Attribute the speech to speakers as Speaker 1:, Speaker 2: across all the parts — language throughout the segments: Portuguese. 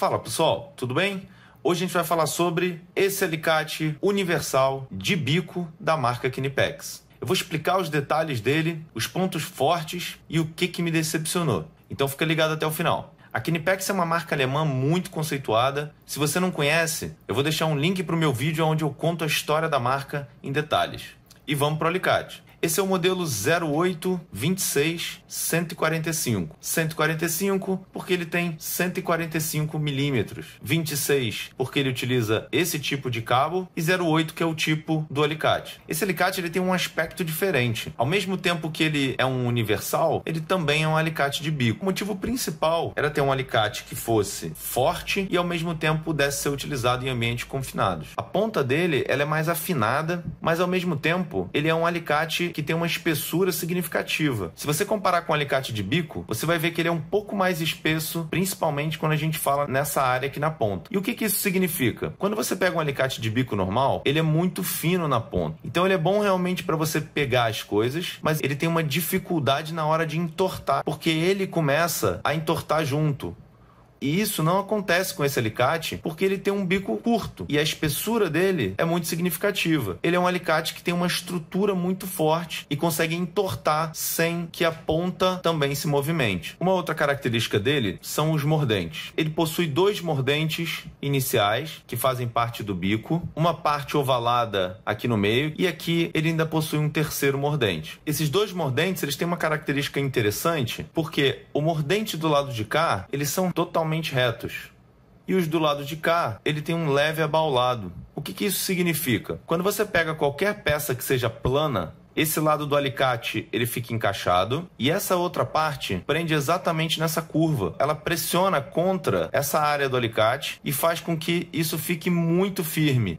Speaker 1: Fala pessoal, tudo bem? Hoje a gente vai falar sobre esse alicate universal de bico da marca Kinipex. Eu vou explicar os detalhes dele, os pontos fortes e o que, que me decepcionou. Então fica ligado até o final. A Kinipex é uma marca alemã muito conceituada. Se você não conhece, eu vou deixar um link para o meu vídeo onde eu conto a história da marca em detalhes. E vamos para o alicate. Esse é o modelo 0826145, 145. 145 porque ele tem 145 milímetros, 26 porque ele utiliza esse tipo de cabo e 08 que é o tipo do alicate. Esse alicate ele tem um aspecto diferente. Ao mesmo tempo que ele é um universal, ele também é um alicate de bico. O motivo principal era ter um alicate que fosse forte e ao mesmo tempo pudesse ser utilizado em ambientes confinados. A ponta dele ela é mais afinada, mas ao mesmo tempo ele é um alicate que tem uma espessura significativa. Se você comparar com o alicate de bico, você vai ver que ele é um pouco mais espesso, principalmente quando a gente fala nessa área aqui na ponta. E o que, que isso significa? Quando você pega um alicate de bico normal, ele é muito fino na ponta. Então ele é bom realmente para você pegar as coisas, mas ele tem uma dificuldade na hora de entortar, porque ele começa a entortar junto. E isso não acontece com esse alicate porque ele tem um bico curto e a espessura dele é muito significativa. Ele é um alicate que tem uma estrutura muito forte e consegue entortar sem que a ponta também se movimente. Uma outra característica dele são os mordentes. Ele possui dois mordentes iniciais que fazem parte do bico, uma parte ovalada aqui no meio e aqui ele ainda possui um terceiro mordente. Esses dois mordentes eles têm uma característica interessante porque o mordente do lado de cá eles são totalmente totalmente retos. E os do lado de cá, ele tem um leve abaulado. O que, que isso significa? Quando você pega qualquer peça que seja plana, esse lado do alicate ele fica encaixado e essa outra parte prende exatamente nessa curva. Ela pressiona contra essa área do alicate e faz com que isso fique muito firme.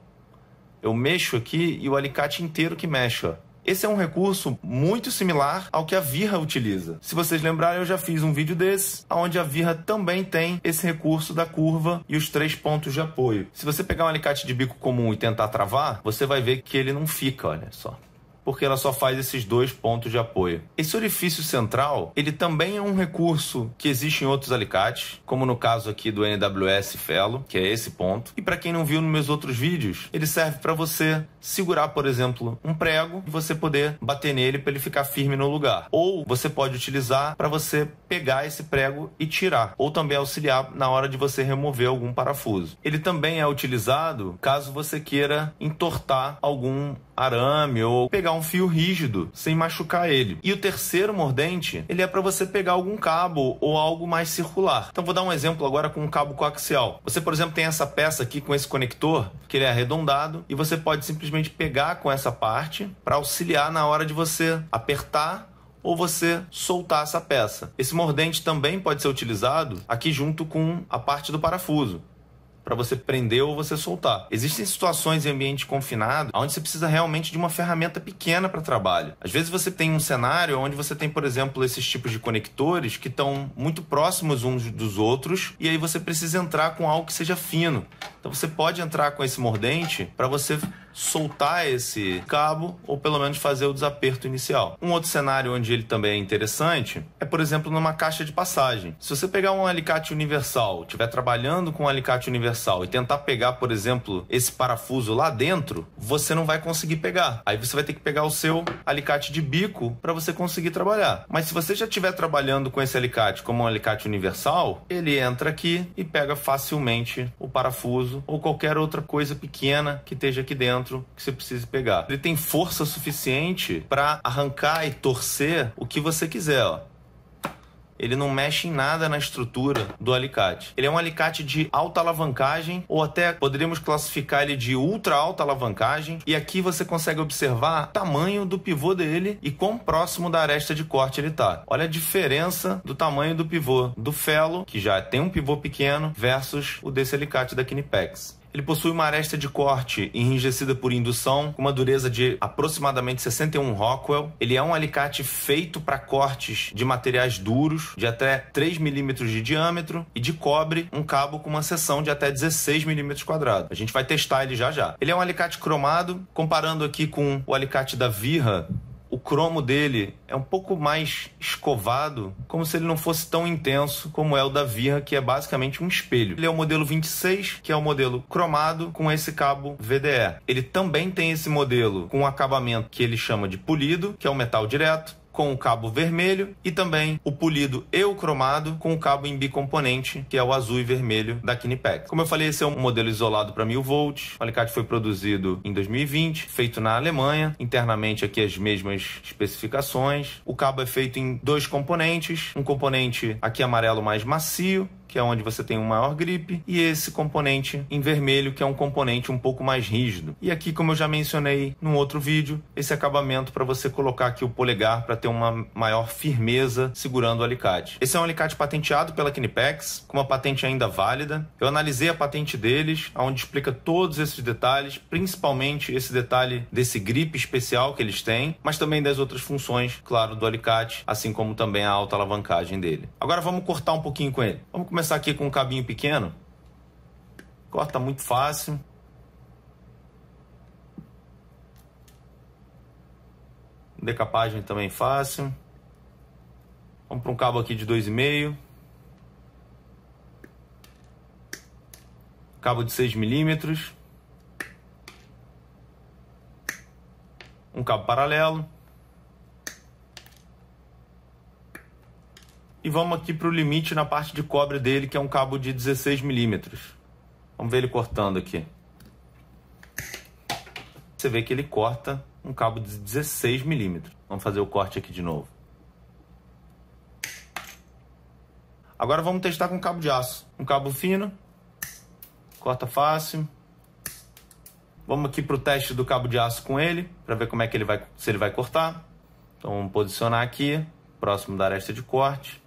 Speaker 1: Eu mexo aqui e o alicate inteiro que mexe. Ó. Esse é um recurso muito similar ao que a Virra utiliza. Se vocês lembrarem, eu já fiz um vídeo desse, onde a Virra também tem esse recurso da curva e os três pontos de apoio. Se você pegar um alicate de bico comum e tentar travar, você vai ver que ele não fica, olha só porque ela só faz esses dois pontos de apoio. Esse orifício central, ele também é um recurso que existe em outros alicates, como no caso aqui do NWS Fellow, que é esse ponto. E para quem não viu nos meus outros vídeos, ele serve para você segurar, por exemplo, um prego e você poder bater nele para ele ficar firme no lugar. Ou você pode utilizar para você pegar esse prego e tirar, ou também auxiliar na hora de você remover algum parafuso. Ele também é utilizado caso você queira entortar algum arame ou pegar pegar um fio rígido sem machucar ele. E o terceiro mordente, ele é para você pegar algum cabo ou algo mais circular. Então vou dar um exemplo agora com um cabo coaxial. Você, por exemplo, tem essa peça aqui com esse conector, que ele é arredondado, e você pode simplesmente pegar com essa parte para auxiliar na hora de você apertar ou você soltar essa peça. Esse mordente também pode ser utilizado aqui junto com a parte do parafuso para você prender ou você soltar. Existem situações em ambiente confinado onde você precisa realmente de uma ferramenta pequena para trabalho. Às vezes você tem um cenário onde você tem, por exemplo, esses tipos de conectores que estão muito próximos uns dos outros e aí você precisa entrar com algo que seja fino. Então você pode entrar com esse mordente para você soltar esse cabo ou pelo menos fazer o desaperto inicial. Um outro cenário onde ele também é interessante é, por exemplo, numa caixa de passagem. Se você pegar um alicate universal, estiver trabalhando com um alicate universal e tentar pegar, por exemplo, esse parafuso lá dentro, você não vai conseguir pegar. Aí você vai ter que pegar o seu alicate de bico para você conseguir trabalhar. Mas se você já estiver trabalhando com esse alicate como um alicate universal, ele entra aqui e pega facilmente o parafuso ou qualquer outra coisa pequena que esteja aqui dentro que você precise pegar. Ele tem força suficiente para arrancar e torcer o que você quiser, ó ele não mexe em nada na estrutura do alicate. Ele é um alicate de alta alavancagem, ou até poderíamos classificar ele de ultra alta alavancagem. E aqui você consegue observar o tamanho do pivô dele e quão próximo da aresta de corte ele está. Olha a diferença do tamanho do pivô do felo que já tem um pivô pequeno, versus o desse alicate da Kinepex. Ele possui uma aresta de corte enrijecida por indução, com uma dureza de aproximadamente 61 Rockwell. Ele é um alicate feito para cortes de materiais duros, de até 3 milímetros de diâmetro, e de cobre, um cabo com uma seção de até 16 milímetros quadrado. A gente vai testar ele já já. Ele é um alicate cromado, comparando aqui com o alicate da Virra cromo dele é um pouco mais escovado, como se ele não fosse tão intenso como é o da Virra, que é basicamente um espelho. Ele é o modelo 26, que é o modelo cromado com esse cabo VDE. Ele também tem esse modelo com um acabamento que ele chama de polido, que é o metal direto, com o cabo vermelho e também o polido e o cromado com o cabo em bicomponente, que é o azul e vermelho da Kinepec. Como eu falei, esse é um modelo isolado para 1000 volts. O alicate foi produzido em 2020, feito na Alemanha, internamente aqui as mesmas especificações. O cabo é feito em dois componentes, um componente aqui amarelo mais macio que é onde você tem um maior grip, e esse componente em vermelho, que é um componente um pouco mais rígido. E aqui, como eu já mencionei num outro vídeo, esse acabamento para você colocar aqui o polegar para ter uma maior firmeza segurando o alicate. Esse é um alicate patenteado pela Knipex, com uma patente ainda válida. Eu analisei a patente deles, onde explica todos esses detalhes, principalmente esse detalhe desse grip especial que eles têm, mas também das outras funções, claro, do alicate, assim como também a alta alavancagem dele. Agora vamos cortar um pouquinho com ele. Vamos começar começar aqui com um cabinho pequeno. Corta muito fácil. Decapagem também fácil. Vamos para um cabo aqui de 2,5. Cabo de 6 milímetros. Um cabo paralelo. E vamos aqui para o limite na parte de cobre dele, que é um cabo de 16 milímetros. Vamos ver ele cortando aqui. Você vê que ele corta um cabo de 16 milímetros. Vamos fazer o corte aqui de novo. Agora vamos testar com cabo de aço. Um cabo fino, corta fácil. Vamos aqui para o teste do cabo de aço com ele, para ver como é que ele vai, se ele vai cortar. Então vamos posicionar aqui, próximo da aresta de corte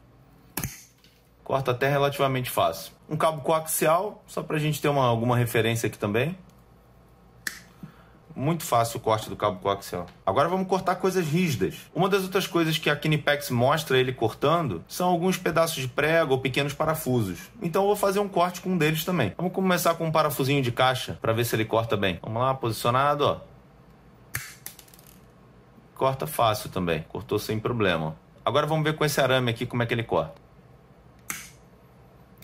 Speaker 1: corta até relativamente fácil. Um cabo coaxial, só para a gente ter uma, alguma referência aqui também. Muito fácil o corte do cabo coaxial. Agora vamos cortar coisas rígidas. Uma das outras coisas que a Kinipex mostra ele cortando são alguns pedaços de prego ou pequenos parafusos. Então eu vou fazer um corte com um deles também. Vamos começar com um parafusinho de caixa para ver se ele corta bem. Vamos lá, posicionado, ó. Corta fácil também. Cortou sem problema. Agora vamos ver com esse arame aqui como é que ele corta.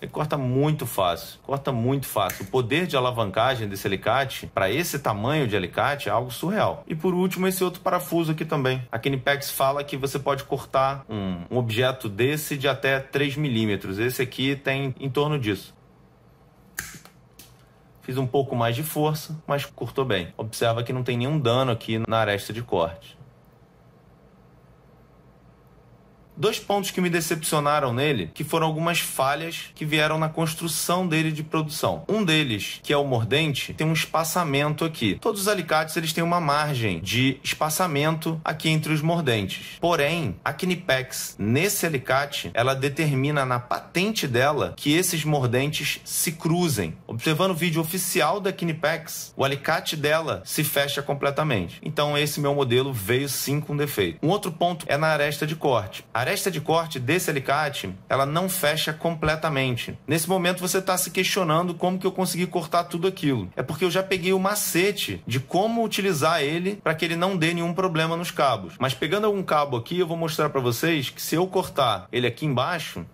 Speaker 1: Ele corta muito fácil, corta muito fácil. O poder de alavancagem desse alicate, para esse tamanho de alicate, é algo surreal. E por último, esse outro parafuso aqui também. A Kinepex fala que você pode cortar um, um objeto desse de até 3 milímetros. Esse aqui tem em torno disso. Fiz um pouco mais de força, mas cortou bem. Observa que não tem nenhum dano aqui na aresta de corte. Dois pontos que me decepcionaram nele, que foram algumas falhas que vieram na construção dele de produção. Um deles, que é o mordente, tem um espaçamento aqui. Todos os alicates eles têm uma margem de espaçamento aqui entre os mordentes. Porém, a Kinipex nesse alicate, ela determina na patente dela que esses mordentes se cruzem. Observando o vídeo oficial da Kinipex, o alicate dela se fecha completamente. Então esse meu modelo veio sim com defeito. Um outro ponto é na aresta de corte. A aresta de corte desse alicate, ela não fecha completamente. Nesse momento você está se questionando como que eu consegui cortar tudo aquilo. É porque eu já peguei o macete de como utilizar ele para que ele não dê nenhum problema nos cabos. Mas pegando algum cabo aqui, eu vou mostrar para vocês que se eu cortar ele aqui embaixo,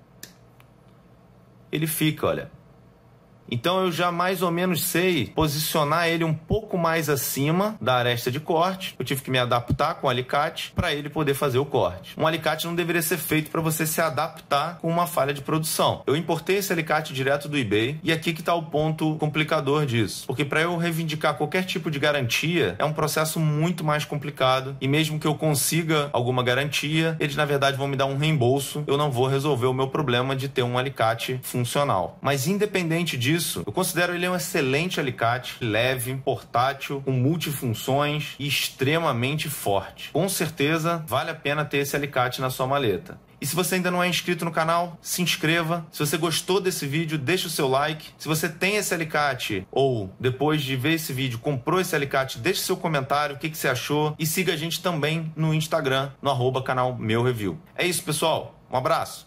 Speaker 1: ele fica, olha. Então eu já mais ou menos sei posicionar ele um pouco mais acima da aresta de corte. Eu tive que me adaptar com o alicate para ele poder fazer o corte. Um alicate não deveria ser feito para você se adaptar com uma falha de produção. Eu importei esse alicate direto do eBay e aqui que está o ponto complicador disso, porque para eu reivindicar qualquer tipo de garantia é um processo muito mais complicado e mesmo que eu consiga alguma garantia, eles na verdade vão me dar um reembolso. Eu não vou resolver o meu problema de ter um alicate funcional. Mas independente disso disso, eu considero ele um excelente alicate, leve, portátil, com multifunções e extremamente forte. Com certeza vale a pena ter esse alicate na sua maleta. E se você ainda não é inscrito no canal, se inscreva. Se você gostou desse vídeo, deixe o seu like. Se você tem esse alicate ou depois de ver esse vídeo comprou esse alicate, deixe seu comentário, o que, que você achou e siga a gente também no Instagram, no arroba canal Meu Review. É isso, pessoal. Um abraço.